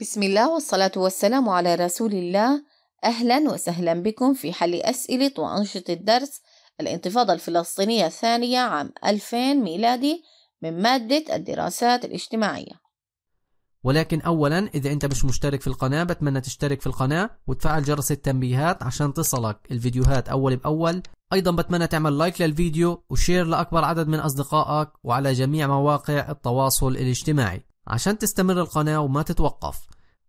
بسم الله والصلاة والسلام على رسول الله أهلا وسهلا بكم في حل أسئلة وأنشطة درس الانتفاضة الفلسطينية الثانية عام 2000 ميلادي من مادة الدراسات الاجتماعية ولكن أولا إذا أنت مش مشترك في القناة بتمنى تشترك في القناة وتفعل جرس التنبيهات عشان تصلك الفيديوهات أول بأول أيضا بتمنى تعمل لايك للفيديو وشير لأكبر عدد من أصدقائك وعلى جميع مواقع التواصل الاجتماعي عشان تستمر القناة وما تتوقف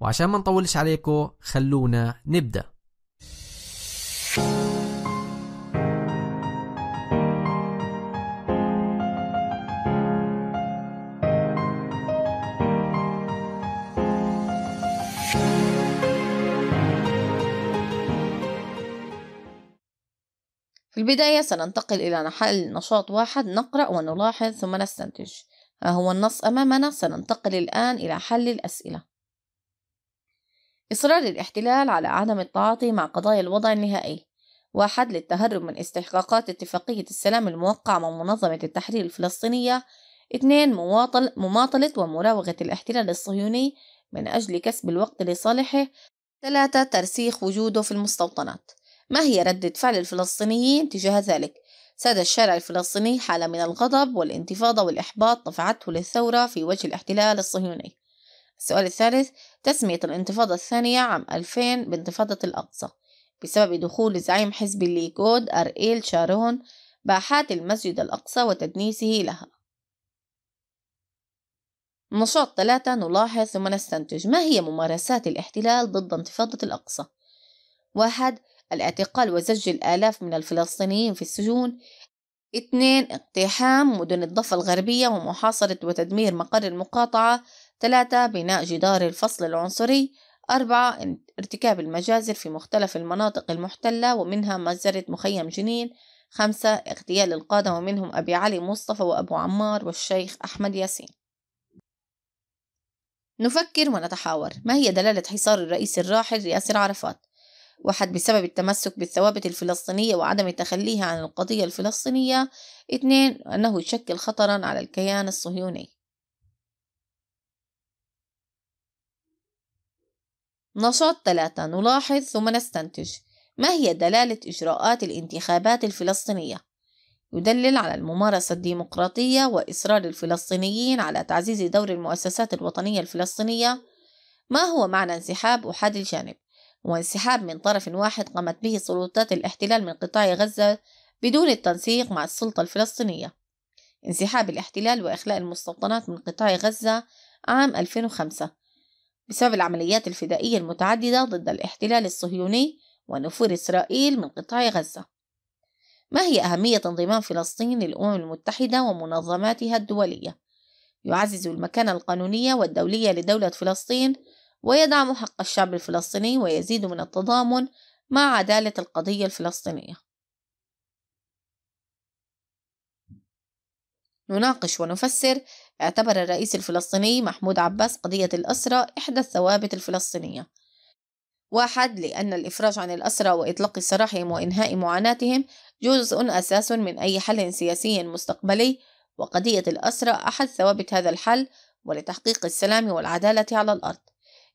وعشان ما نطولش عليكم خلونا نبدأ في البداية سننتقل إلى حل نشاط واحد نقرأ ونلاحظ ثم نستنتج ها هو النص أمامنا سننتقل الآن إلى حل الأسئلة إصرار الاحتلال على عدم التعاطي مع قضايا الوضع النهائي وحد للتهرب من استحقاقات اتفاقية السلام الموقع مع منظمة التحرير الفلسطينية اثنين مواطل مماطلة ومراوغة الاحتلال الصهيوني من أجل كسب الوقت لصالحه ثلاثة ترسيخ وجوده في المستوطنات ما هي ردة فعل الفلسطينيين تجاه ذلك؟ ساد الشارع الفلسطيني حالة من الغضب والانتفاضة والإحباط دفعته للثورة في وجه الاحتلال الصهيوني السؤال الثالث تسمية الانتفاضة الثانية عام 2000 بانتفاضة الأقصى بسبب دخول زعيم حزب الليكود أرئيل شارون باحات المسجد الأقصى وتدنيسه لها نشاط ثلاثة نلاحظ ثم نستنتج ما هي ممارسات الاحتلال ضد انتفاضة الأقصى واحد الاعتقال وزج الآلاف من الفلسطينيين في السجون اثنين اقتحام مدن الضفة الغربية ومحاصرة وتدمير مقر المقاطعة ثلاثة بناء جدار الفصل العنصري أربعة ارتكاب المجازر في مختلف المناطق المحتلة ومنها مجزرة مخيم جنين خمسة اغتيال القادة ومنهم أبي علي مصطفى وأبو عمار والشيخ أحمد ياسين نفكر ونتحاور ما هي دلالة حصار الرئيس الراحل ياسر عرفات واحد بسبب التمسك بالثوابت الفلسطينية وعدم تخليها عن القضية الفلسطينية اثنين أنه يشكل خطرا على الكيان الصهيوني نشاط ثلاثة نلاحظ ثم نستنتج ما هي دلالة إجراءات الانتخابات الفلسطينية؟ يدلل على الممارسة الديمقراطية وإصرار الفلسطينيين على تعزيز دور المؤسسات الوطنية الفلسطينية ما هو معنى انسحاب أحد الجانب؟ وانسحاب من طرف واحد قامت به سلطات الاحتلال من قطاع غزة بدون التنسيق مع السلطة الفلسطينية انسحاب الاحتلال وإخلاء المستوطنات من قطاع غزة عام 2005 بسبب العمليات الفدائية المتعددة ضد الاحتلال الصهيوني ونفور إسرائيل من قطاع غزة ما هي أهمية انضمام فلسطين للأمم المتحدة ومنظماتها الدولية؟ يعزز المكانة القانونية والدولية لدولة فلسطين ويدعم حق الشعب الفلسطيني ويزيد من التضامن مع عدالة القضية الفلسطينية نناقش ونفسر اعتبر الرئيس الفلسطيني محمود عباس قضية الأسرة إحدى الثوابت الفلسطينية واحد لأن الإفراج عن الأسرة وإطلاق سراحهم وإنهاء معاناتهم جزء أساس من أي حل سياسي مستقبلي وقضية الأسرة أحد ثوابت هذا الحل ولتحقيق السلام والعدالة على الأرض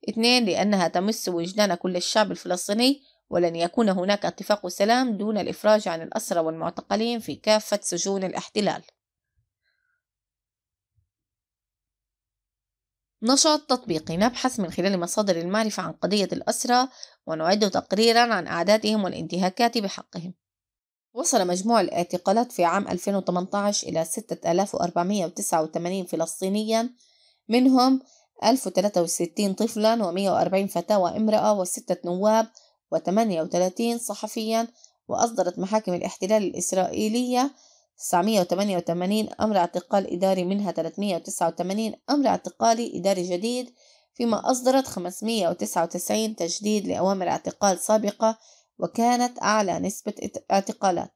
اثنين لأنها تمس وجدان كل الشعب الفلسطيني ولن يكون هناك اتفاق سلام دون الإفراج عن الأسرة والمعتقلين في كافة سجون الاحتلال نشاط تطبيقي نبحث من خلال مصادر المعرفة عن قضية الأسرى ونعد تقريرا عن أعدادهم والانتهاكات بحقهم وصل مجموع الاعتقالات في عام 2018 إلى 6489 فلسطينيا منهم 1063 طفلا و140 فتاة وامرأة وستة نواب و38 صحفيا وأصدرت محاكم الاحتلال الإسرائيلية 988 أمر اعتقال إداري منها 389 أمر اعتقالي إداري جديد فيما أصدرت 599 تجديد لأوامر اعتقال سابقة وكانت أعلى نسبة اعتقالات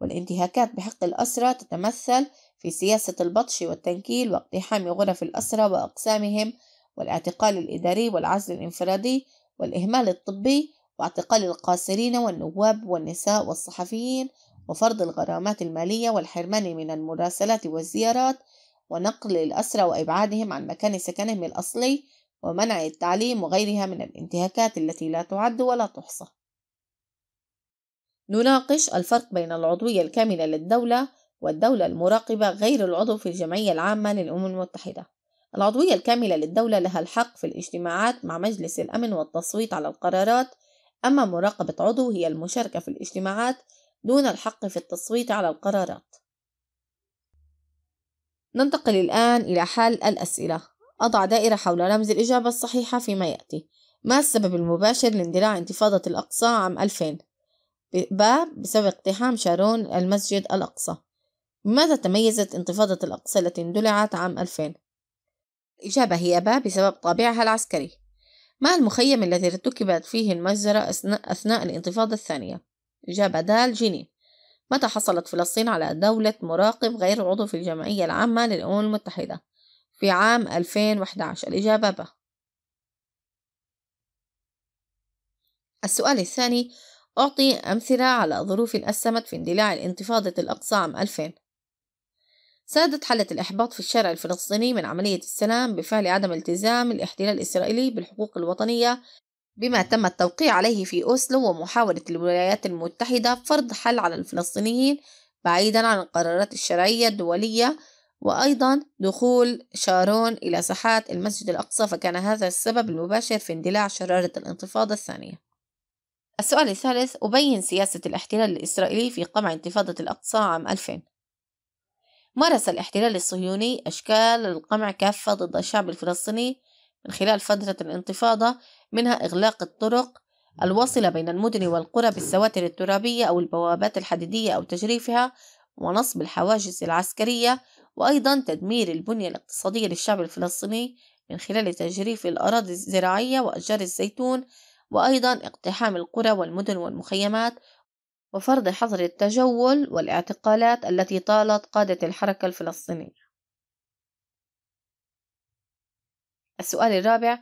والانتهاكات بحق الأسرى تتمثل في سياسة البطش والتنكيل واقتحام غرف الأسرى وأقسامهم والاعتقال الإداري والعزل الانفرادي والإهمال الطبي واعتقال القاصرين والنواب والنساء والصحفيين وفرض الغرامات المالية والحرمان من المراسلات والزيارات ونقل الأسرى وإبعادهم عن مكان سكنهم الأصلي ومنع التعليم وغيرها من الانتهاكات التي لا تعد ولا تحصى نناقش الفرق بين العضوية الكاملة للدولة والدولة المراقبة غير العضو في الجمعية العامة للأمم المتحدة العضوية الكاملة للدولة لها الحق في الاجتماعات مع مجلس الأمن والتصويت على القرارات أما مراقبة عضو هي المشاركة في الاجتماعات دون الحق في التصويت على القرارات ننتقل الآن إلى حل الأسئلة أضع دائرة حول رمز الإجابة الصحيحة فيما يأتي ما السبب المباشر لاندلاع انتفاضة الأقصى عام 2000 ب بسبب اقتحام شارون المسجد الأقصى ماذا تميزت انتفاضة الأقصى التي اندلعت عام 2000 الإجابة هي ب بسبب طابعها العسكري ما المخيم الذي ارتكبت فيه المجزرة أثناء الانتفاضة الثانية جبدال جيني متى حصلت فلسطين على دولة مراقب غير عضو في الجمعية العامة للأمم المتحدة في عام 2011 الإجابة ب السؤال الثاني أعطي أمثلة على ظروف أسمت في اندلاع الانتفاضة الأقصى عام 2000 سادت حالة الإحباط في الشارع الفلسطيني من عملية السلام بفعل عدم التزام الاحتلال الإسرائيلي بالحقوق الوطنية بما تم التوقيع عليه في أوسلو ومحاولة الولايات المتحدة فرض حل على الفلسطينيين بعيدا عن القرارات الشرعية الدولية وأيضا دخول شارون إلى ساحات المسجد الأقصى فكان هذا السبب المباشر في اندلاع شرارة الانتفاضة الثانية السؤال الثالث أبين سياسة الاحتلال الإسرائيلي في قمع انتفاضة الأقصى عام 2000 مارس الاحتلال الصهيوني أشكال القمع كافة ضد الشعب الفلسطيني من خلال فترة الانتفاضة منها إغلاق الطرق الواصلة بين المدن والقرى بالسواتر الترابية أو البوابات الحديدية أو تجريفها ونصب الحواجز العسكرية وأيضا تدمير البنية الاقتصادية للشعب الفلسطيني من خلال تجريف الأراضي الزراعية وأشجار الزيتون وأيضا اقتحام القرى والمدن والمخيمات وفرض حظر التجول والاعتقالات التي طالت قادة الحركة الفلسطينية السؤال الرابع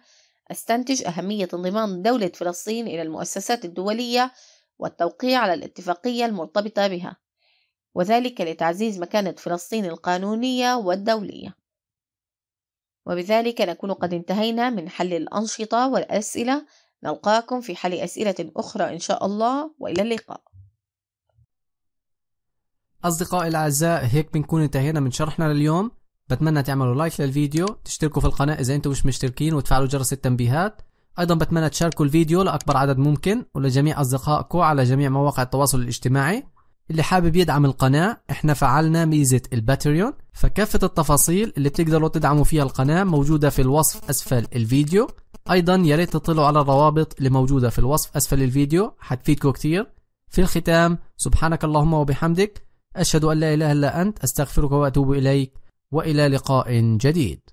استنتج أهمية انضمام دولة فلسطين إلى المؤسسات الدولية والتوقيع على الاتفاقية المرتبطة بها وذلك لتعزيز مكانة فلسطين القانونية والدولية وبذلك نكون قد انتهينا من حل الأنشطة والأسئلة نلقاكم في حل أسئلة أخرى إن شاء الله وإلى اللقاء أصدقائي الأعزاء هيك بنكون انتهينا من شرحنا لليوم بتمنى تعملوا لايك للفيديو تشتركوا في القناة إذا أنتم مش مشتركين وتفعلوا جرس التنبيهات أيضا بتمنى تشاركوا الفيديو لأكبر عدد ممكن ولجميع أصدقائكم على جميع مواقع التواصل الاجتماعي اللي حابب يدعم القناة احنا فعلنا ميزة الباتريون فكافة التفاصيل اللي بتقدروا تدعموا فيها القناة موجودة في الوصف أسفل الفيديو أيضا يا ريت تطلعوا على الروابط اللي موجودة في الوصف أسفل الفيديو حتفيدكم كتير في الختام سبحانك اللهم وبحمدك أشهد أن لا إله إلا أنت أستغفرك وأتوب إليك والى لقاء جديد.